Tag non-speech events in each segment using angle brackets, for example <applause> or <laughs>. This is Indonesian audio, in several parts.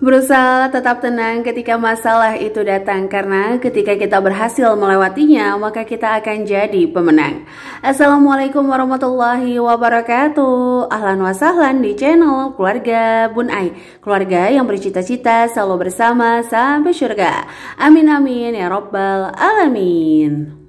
Berusaha tetap tenang ketika masalah itu datang karena ketika kita berhasil melewatinya maka kita akan jadi pemenang. Assalamualaikum warahmatullahi wabarakatuh. Ahlan wasahlan di channel Keluarga Bunai. Keluarga yang bercita-cita selalu bersama sampai surga. Amin amin ya robbal alamin.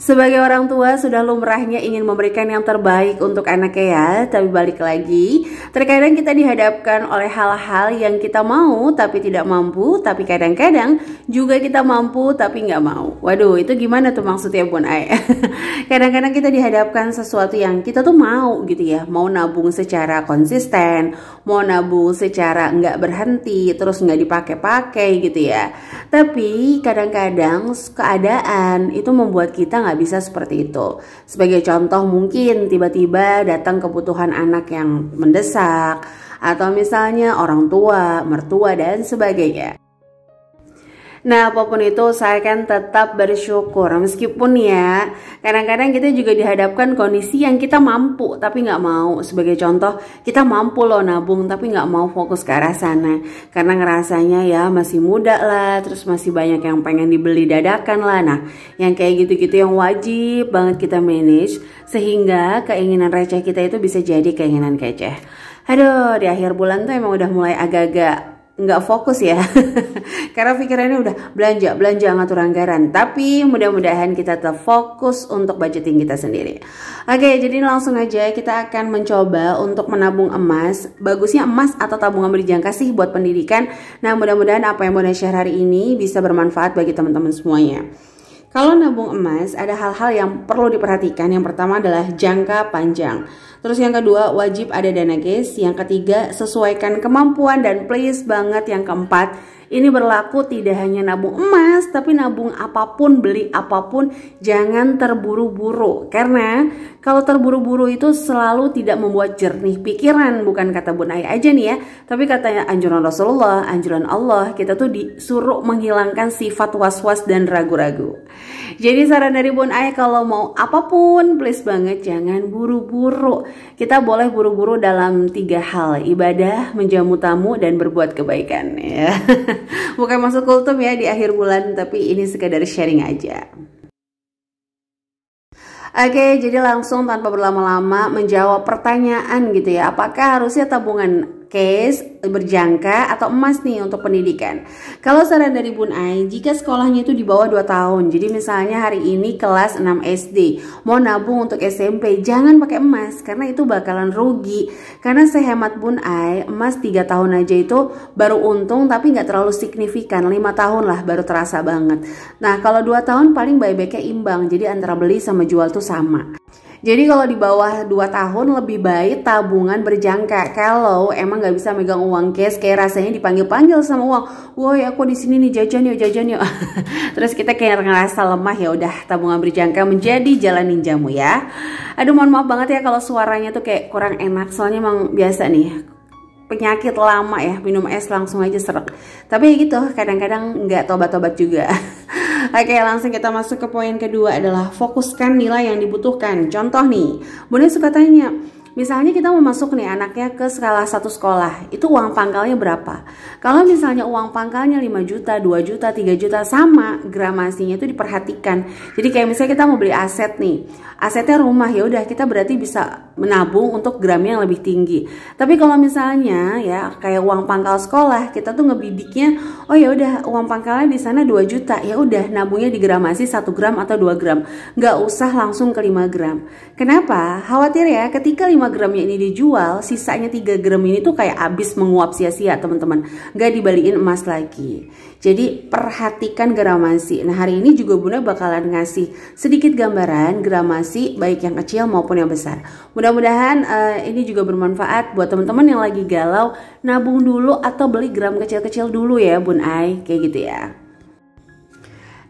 Sebagai orang tua sudah lumrahnya ingin memberikan yang terbaik untuk anaknya ya Tapi balik lagi Terkadang kita dihadapkan oleh hal-hal yang kita mau tapi tidak mampu Tapi kadang-kadang juga kita mampu tapi nggak mau Waduh itu gimana tuh maksudnya Bun Ai? <laughs> Kadang-kadang kita dihadapkan sesuatu yang kita tuh mau gitu ya Mau nabung secara konsisten Mau nabung secara nggak berhenti Terus nggak dipakai-pakai gitu ya Tapi kadang-kadang keadaan itu membuat kita nggak bisa seperti itu. Sebagai contoh mungkin tiba-tiba datang kebutuhan anak yang mendesak atau misalnya orang tua, mertua dan sebagainya. Nah apapun itu saya akan tetap bersyukur Meskipun ya kadang-kadang kita juga dihadapkan kondisi yang kita mampu tapi nggak mau Sebagai contoh kita mampu loh nabung tapi nggak mau fokus ke arah sana Karena ngerasanya ya masih muda lah terus masih banyak yang pengen dibeli dadakan lah Nah yang kayak gitu-gitu yang wajib banget kita manage Sehingga keinginan receh kita itu bisa jadi keinginan keceh Aduh, di akhir bulan tuh emang udah mulai agak-agak nggak fokus ya <laughs> karena pikirannya udah belanja belanja ngatur anggaran tapi mudah-mudahan kita tetap fokus untuk budgeting kita sendiri oke jadi langsung aja kita akan mencoba untuk menabung emas bagusnya emas atau tabungan berjangka sih buat pendidikan nah mudah-mudahan apa yang saya share hari ini bisa bermanfaat bagi teman-teman semuanya kalau nabung emas, ada hal-hal yang perlu diperhatikan. Yang pertama adalah jangka panjang. Terus yang kedua, wajib ada dana guys. Yang ketiga, sesuaikan kemampuan dan please banget yang keempat. Ini berlaku tidak hanya nabung emas, tapi nabung apapun, beli apapun, jangan terburu-buru. Karena kalau terburu-buru itu selalu tidak membuat jernih pikiran, bukan kata Bu Naya aja nih ya, tapi katanya anjuran Rasulullah, anjuran Allah, kita tuh disuruh menghilangkan sifat was-was dan ragu-ragu. Jadi saran dari Bu Naya kalau mau apapun, please banget jangan buru-buru. Kita boleh buru-buru dalam tiga hal, ibadah, menjamu tamu, dan berbuat kebaikan ya. <laughs> bukan masuk kultum ya di akhir bulan, tapi ini sekedar sharing aja. Oke, jadi langsung tanpa berlama-lama menjawab pertanyaan gitu ya. Apakah harusnya tabungan case berjangka atau emas nih untuk pendidikan. Kalau saran dari Bun Ai, jika sekolahnya itu di bawah 2 tahun, jadi misalnya hari ini kelas 6 SD, mau nabung untuk SMP, jangan pakai emas karena itu bakalan rugi. Karena sehemat Bun Ai, emas 3 tahun aja itu baru untung tapi nggak terlalu signifikan, 5 tahun lah baru terasa banget. Nah kalau 2 tahun paling baik-baiknya imbang, jadi antara beli sama jual tuh sama. Jadi kalau di bawah 2 tahun lebih baik tabungan berjangka. Kalau emang nggak bisa megang uang cash kayak rasanya dipanggil-panggil sama uang. Woi, aku di sini nih jajan yuk, jajan yuk. <laughs> Terus kita kayak ngerasa lemah ya udah tabungan berjangka menjadi jalan ninjamu ya. Aduh mohon maaf banget ya kalau suaranya tuh kayak kurang enak soalnya emang biasa nih penyakit lama ya minum es langsung aja serak tapi ya gitu kadang-kadang nggak tobat-tobat juga <laughs> Oke, langsung kita masuk ke poin kedua adalah fokuskan nilai yang dibutuhkan. Contoh nih, Bunda suka tanya, Misalnya kita mau masuk nih anaknya ke skala satu sekolah, itu uang pangkalnya berapa? Kalau misalnya uang pangkalnya 5 juta, 2 juta, 3 juta sama, gramasinya itu diperhatikan. Jadi kayak misalnya kita mau beli aset nih, asetnya rumah ya udah kita berarti bisa menabung untuk gramnya yang lebih tinggi tapi kalau misalnya ya kayak uang pangkal sekolah kita tuh ngebidiknya oh ya udah uang pangkalnya di sana 2 juta ya udah nabungnya di gramasi 1 gram atau 2 gram nggak usah langsung ke 5 gram kenapa khawatir ya ketika 5 gramnya ini dijual sisanya 3 gram ini tuh kayak abis menguap sia-sia teman-teman nggak dibalikin emas lagi jadi perhatikan gramasi. Nah hari ini juga Bunda bakalan ngasih sedikit gambaran gramasi baik yang kecil maupun yang besar. Mudah-mudahan uh, ini juga bermanfaat buat teman-teman yang lagi galau nabung dulu atau beli gram kecil-kecil dulu ya Bun Ai kayak gitu ya.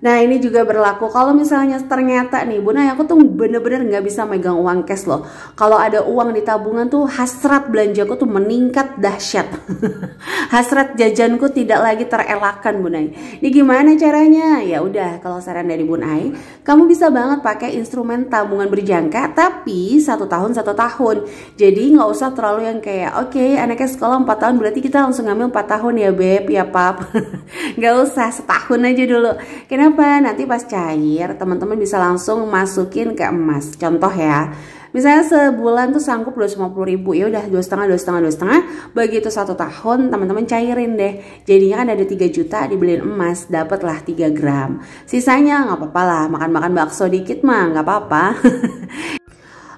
Nah ini juga berlaku kalau misalnya ternyata nih Bu Naya aku tuh bener-bener nggak bisa megang uang cash loh. Kalau ada uang di tabungan tuh hasrat belanjaku tuh meningkat dahsyat. <laughs> hasrat jajanku tidak lagi terelakkan Bu Naya Ini gimana caranya? Ya udah kalau saran dari Bu Naya kamu bisa banget pakai instrumen tabungan berjangka tapi satu tahun satu tahun. Jadi nggak usah terlalu yang kayak oke okay, anaknya sekolah 4 tahun berarti kita langsung ngambil 4 tahun ya Beb ya Pap. <laughs> nggak usah setahun aja dulu. Kenapa apa? Nanti pas cair, teman-teman bisa langsung masukin ke emas. Contoh ya, misalnya sebulan tuh sanggup 250 ribu ya udah dua setengah dua setengah dua setengah begitu satu tahun teman-teman cairin deh jadinya kan ada 3 juta dibeliin emas dapatlah lah 3 gram sisanya nggak apa-apa lah makan-makan bakso dikit mah nggak apa-apa <laughs>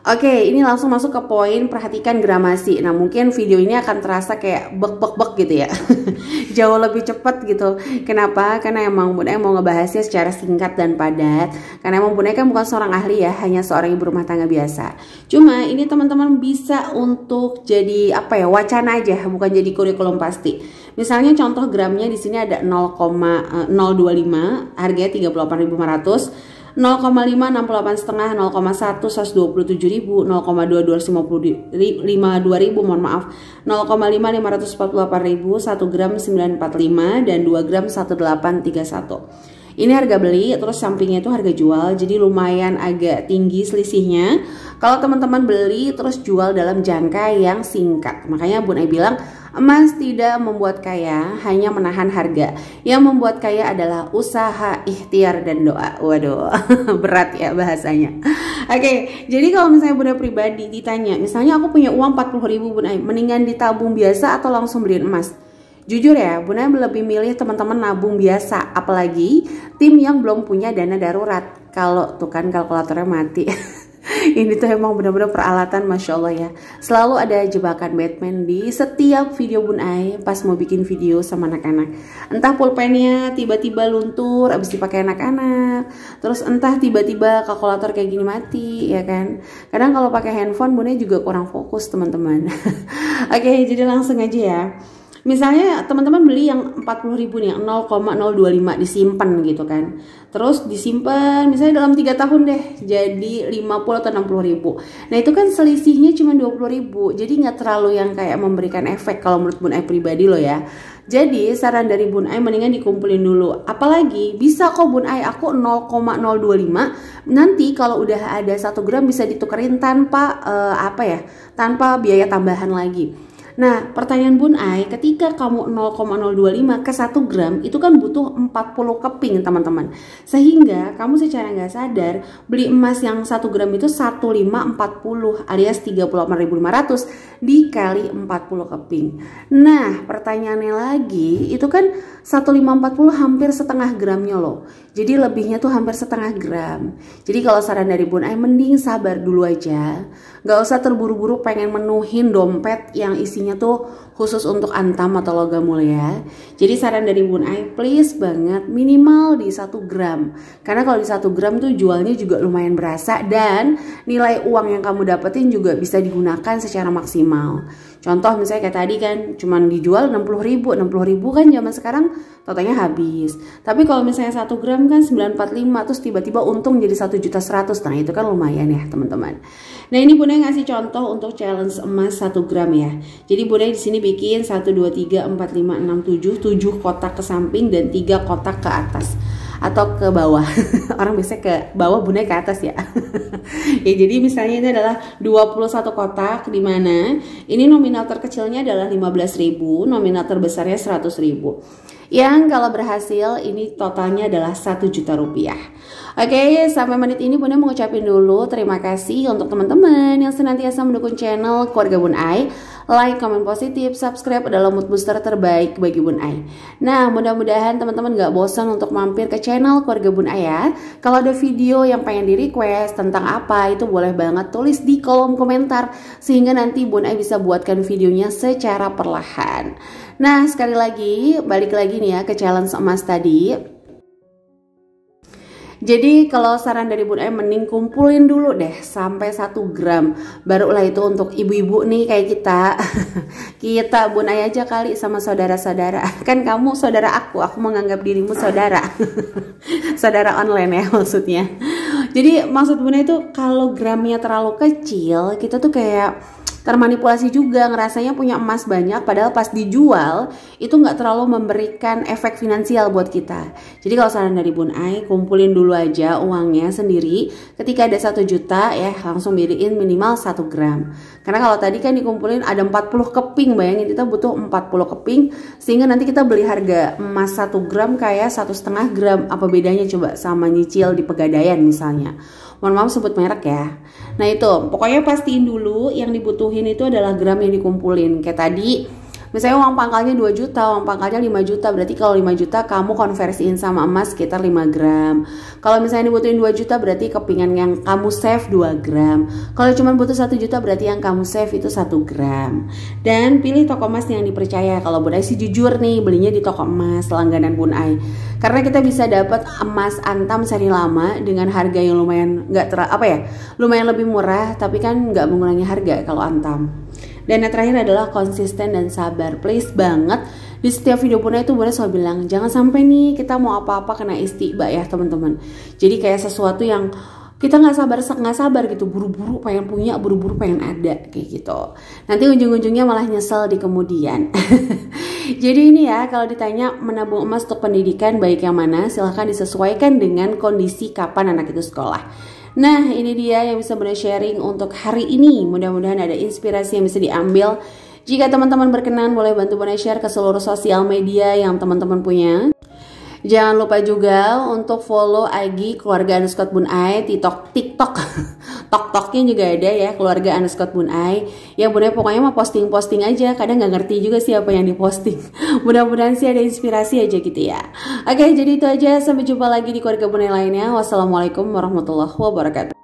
Oke, ini langsung masuk ke poin perhatikan gramasi. Nah, mungkin video ini akan terasa kayak bek-bek-bek gitu ya. <laughs> Jauh lebih cepat gitu. Kenapa? Karena emang Bunda mau ngebahasnya secara singkat dan padat. Karena emang Bunda kan bukan seorang ahli ya, hanya seorang ibu rumah tangga biasa. Cuma ini teman-teman bisa untuk jadi apa ya, wacana aja, bukan jadi kurikulum pasti. Misalnya contoh gramnya di sini ada 0,025, eh, harganya 38.500 0,5 setengah, 0,1 127 ribu mohon maaf 0,5 ribu 1 gram 945 dan 2 gram 1831 ini harga beli, terus sampingnya itu harga jual, jadi lumayan agak tinggi selisihnya. Kalau teman-teman beli, terus jual dalam jangka yang singkat. Makanya Bun Ai bilang, Emas tidak membuat kaya, hanya menahan harga. Yang membuat kaya adalah usaha, ikhtiar, dan doa. Waduh, <laughs> berat ya bahasanya. Oke, okay, jadi kalau misalnya Bunda pribadi ditanya, misalnya aku punya uang 40 ribu Bunda, mendingan ditabung biasa atau langsung beli emas? Jujur ya, Bunda lebih milih teman-teman nabung biasa, apalagi tim yang belum punya dana darurat. Kalau tuh kan kalkulatornya mati. <laughs> <laughs> ini tuh emang bener-bener peralatan Masya Allah ya Selalu ada jebakan Batman di setiap video Bun Ai Pas mau bikin video sama anak-anak Entah pulpennya tiba-tiba luntur Abis dipakai anak-anak Terus entah tiba-tiba kalkulator kayak gini mati ya kan Kadang kalau pakai handphone Bunnya juga kurang fokus teman-teman <laughs> Oke jadi langsung aja ya misalnya teman-teman beli yang 40 ribu nih 0,025 disimpan gitu kan terus disimpan misalnya dalam 3 tahun deh jadi 50 atau 60 ribu nah itu kan selisihnya cuma 20 ribu jadi nggak terlalu yang kayak memberikan efek kalau menurut Bun Ai pribadi lo ya jadi saran dari Bun Ai mendingan dikumpulin dulu. Apalagi bisa kok Bun Ai aku 0,025 nanti kalau udah ada 1 gram bisa ditukerin tanpa uh, apa ya? Tanpa biaya tambahan lagi. Nah, pertanyaan Bun Ai, ketika kamu 0,025 ke 1 gram itu kan butuh 40 keping, teman-teman. Sehingga kamu secara nggak sadar beli emas yang 1 gram itu 1540 alias 38.500 dikali 40 keping. Nah, pertanyaannya lagi, itu kan 1540 hampir setengah gramnya loh. Jadi lebihnya tuh hampir setengah gram. Jadi kalau saran dari Bun Ai, mending sabar dulu aja. Nggak usah terburu-buru pengen menuhin dompet yang isinya isinya tuh khusus untuk antam atau logam mulia. Jadi saran dari Moon Eye, please banget minimal di 1 gram. Karena kalau di 1 gram tuh jualnya juga lumayan berasa dan nilai uang yang kamu dapetin juga bisa digunakan secara maksimal. Contoh misalnya kayak tadi kan cuman dijual 60 ribu, 60 ribu kan zaman sekarang totalnya habis. Tapi kalau misalnya 1 gram kan 945 terus tiba-tiba untung jadi 1 juta 100. Nah itu kan lumayan ya teman-teman. Nah ini Bunda ngasih contoh untuk challenge emas 1 gram ya. Jadi Bunda di sini bikin 1, 2, 3, 4, 5, 6, 7, 7 kotak ke samping dan 3 kotak ke atas atau ke bawah <laughs> orang biasanya ke bawah bundanya ke atas ya <laughs> ya jadi misalnya ini adalah 21 kotak di mana ini nominal terkecilnya adalah 15.000 nominal terbesarnya 100.000 yang kalau berhasil ini totalnya adalah 1 juta rupiah. Oke, sampai menit ini Bunda mengucapkan dulu terima kasih untuk teman-teman yang senantiasa mendukung channel Keluarga Bun Ai. Like, komen positif, subscribe adalah mood booster terbaik bagi Bun Ai. Nah, mudah-mudahan teman-teman gak bosan untuk mampir ke channel Keluarga Bun Ai ya. Kalau ada video yang pengen di request tentang apa, itu boleh banget tulis di kolom komentar. Sehingga nanti Bun Ai bisa buatkan videonya secara perlahan. Nah, sekali lagi, balik lagi lagi nih ya ke challenge emas tadi. Jadi kalau saran dari Bun Em mending kumpulin dulu deh sampai 1 gram. Barulah itu untuk ibu-ibu nih kayak kita. <laughs> kita Bun e aja kali sama saudara-saudara. Kan kamu saudara aku, aku menganggap dirimu saudara. <laughs> saudara online ya maksudnya. Jadi maksud Bun e itu kalau gramnya terlalu kecil, kita tuh kayak termanipulasi juga ngerasanya punya emas banyak padahal pas dijual itu nggak terlalu memberikan efek finansial buat kita jadi kalau saran dari Bun Ai kumpulin dulu aja uangnya sendiri ketika ada satu juta ya langsung beliin minimal 1 gram karena kalau tadi kan dikumpulin ada 40 keping bayangin kita butuh 40 keping sehingga nanti kita beli harga emas 1 gram kayak satu setengah gram apa bedanya coba sama nyicil di pegadaian misalnya mohon maaf sebut merek ya nah itu pokoknya pastiin dulu yang dibutuhin itu adalah gram yang dikumpulin kayak tadi misalnya uang pangkalnya 2 juta uang pangkalnya 5 juta berarti kalau 5 juta kamu konversiin sama emas sekitar 5 gram kalau misalnya dibutuhin 2 juta berarti kepingan yang kamu save 2 gram kalau cuma butuh 1 juta berarti yang kamu save itu 1 gram dan pilih toko emas yang dipercaya kalau Bun sih jujur nih belinya di toko emas langganan Bun Ai karena kita bisa dapat emas antam seri lama dengan harga yang lumayan nggak ter apa ya lumayan lebih murah tapi kan nggak mengurangi harga kalau antam dan yang terakhir adalah konsisten dan sabar. Please banget di setiap video punya itu boleh soal bilang jangan sampai nih kita mau apa-apa kena istiqbah ya teman-teman. Jadi kayak sesuatu yang kita nggak sabar nggak sabar gitu buru-buru pengen punya buru-buru pengen ada kayak gitu nanti ujung-ujungnya malah nyesel di kemudian <laughs> jadi ini ya kalau ditanya menabung emas untuk pendidikan baik yang mana silahkan disesuaikan dengan kondisi kapan anak itu sekolah Nah ini dia yang bisa Bunda sharing untuk hari ini Mudah-mudahan ada inspirasi yang bisa diambil Jika teman-teman berkenan boleh bantu Bunda share ke seluruh sosial media yang teman-teman punya Jangan lupa juga untuk follow IG keluarga Anuskot Bunai TikTok TikTok <laughs> tok-toknya juga ada ya keluarga Anuskot Bunai Yang bunda pokoknya mah posting-posting aja kadang nggak ngerti juga siapa yang diposting <laughs> mudah-mudahan sih ada inspirasi aja gitu ya oke jadi itu aja sampai jumpa lagi di keluarga Bunai lainnya wassalamualaikum warahmatullahi wabarakatuh